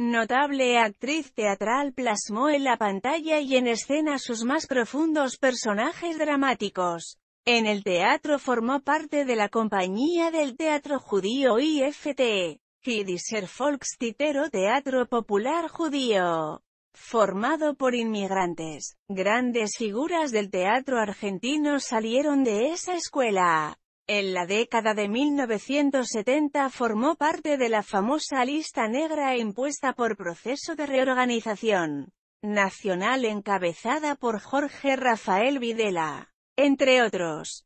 Notable actriz teatral plasmó en la pantalla y en escena sus más profundos personajes dramáticos. En el teatro formó parte de la compañía del teatro judío IFT, Jidischer Volkstitero Teatro Popular Judío, formado por inmigrantes. Grandes figuras del teatro argentino salieron de esa escuela. En la década de 1970 formó parte de la famosa lista negra impuesta por proceso de reorganización nacional encabezada por Jorge Rafael Videla, entre otros.